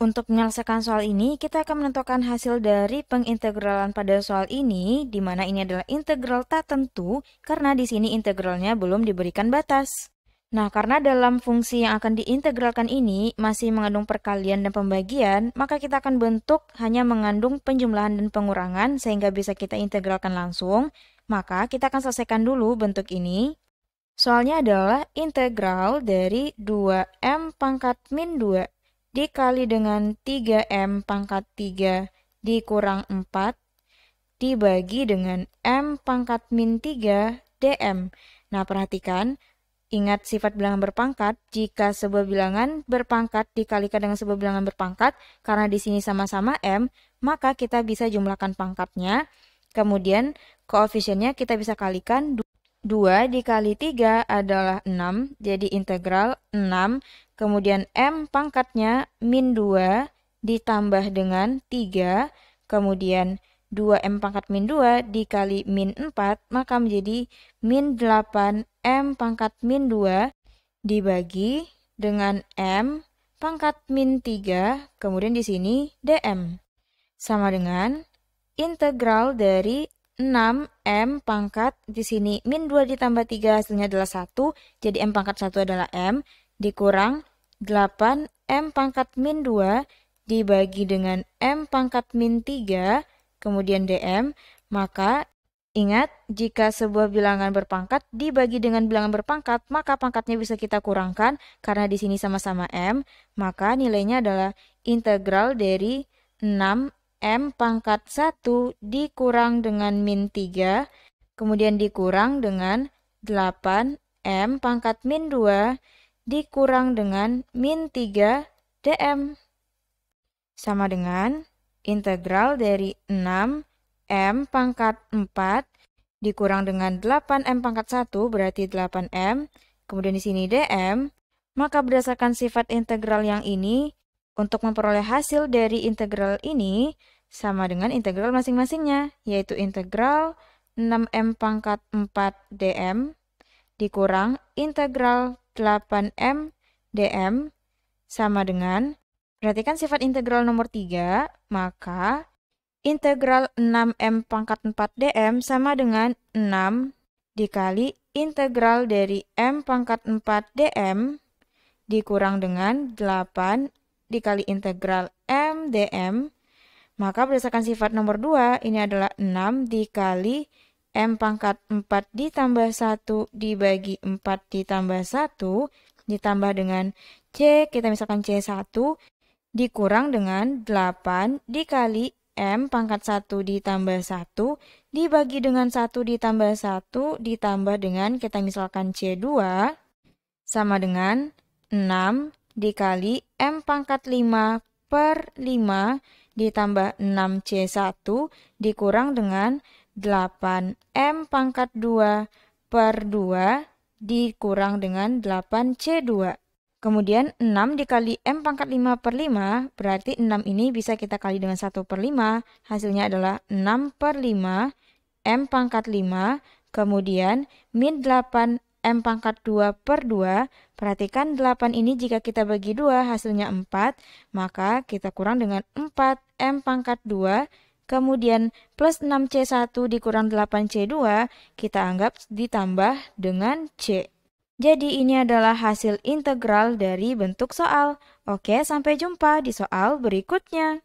Untuk menyelesaikan soal ini, kita akan menentukan hasil dari pengintegralan pada soal ini, di mana ini adalah integral tak tentu, karena di sini integralnya belum diberikan batas. Nah, karena dalam fungsi yang akan diintegralkan ini masih mengandung perkalian dan pembagian, maka kita akan bentuk hanya mengandung penjumlahan dan pengurangan sehingga bisa kita integralkan langsung. Maka kita akan selesaikan dulu bentuk ini. Soalnya adalah integral dari 2m pangkat min 2 dikali dengan 3M pangkat 3 dikurang 4 dibagi dengan M pangkat min 3 DM. Nah, perhatikan, ingat sifat bilangan berpangkat, jika sebuah bilangan berpangkat dikalikan dengan sebuah bilangan berpangkat, karena di sini sama-sama M, maka kita bisa jumlahkan pangkatnya, kemudian koefisiennya kita bisa kalikan 2 dikali 3 adalah 6, jadi integral 6, kemudian M pangkatnya min 2 ditambah dengan 3, kemudian 2M pangkat min 2 dikali min 4, maka menjadi min 8M pangkat min 2 dibagi dengan M pangkat min 3, kemudian di sini DM. Sama dengan integral dari 6M pangkat di sini min 2 ditambah 3 hasilnya adalah 1. Jadi M pangkat 1 adalah M dikurang 8 M pangkat min 2 dibagi dengan M pangkat min 3 kemudian DM. Maka ingat jika sebuah bilangan berpangkat dibagi dengan bilangan berpangkat maka pangkatnya bisa kita kurangkan karena di sini sama-sama M. Maka nilainya adalah integral dari 6 M pangkat 1 dikurang dengan min 3, kemudian dikurang dengan 8 M pangkat min 2 dikurang dengan min 3 DM. Sama dengan integral dari 6 M pangkat 4 dikurang dengan 8 M pangkat 1 berarti 8 M, kemudian di sini DM, maka berdasarkan sifat integral yang ini, untuk memperoleh hasil dari integral ini sama dengan integral masing-masingnya, yaitu integral 6M pangkat 4 DM dikurang integral 8M DM sama dengan, perhatikan sifat integral nomor 3, maka integral 6M pangkat 4 DM sama dengan 6 dikali integral dari M pangkat 4 DM dikurang dengan 8 dikali integral M dm, maka berdasarkan sifat nomor 2, ini adalah 6 dikali M pangkat 4 ditambah 1 dibagi 4 ditambah 1 ditambah dengan C, kita misalkan C1 dikurang dengan 8 dikali M pangkat 1 ditambah 1 dibagi dengan 1 ditambah 1 ditambah dengan kita misalkan C2 sama dengan 6 dikali M pangkat 5 per 5 ditambah 6C1 dikurang dengan 8M pangkat 2 per 2 dikurang dengan 8C2. Kemudian 6 dikali M pangkat 5 per 5, berarti 6 ini bisa kita kali dengan 1 per 5. Hasilnya adalah 6 per 5, M pangkat 5, kemudian min 8 M pangkat 2 per 2, perhatikan 8 ini jika kita bagi 2 hasilnya 4, maka kita kurang dengan 4 M pangkat 2, kemudian plus 6C1 dikurang 8C2, kita anggap ditambah dengan C. Jadi ini adalah hasil integral dari bentuk soal. Oke, sampai jumpa di soal berikutnya.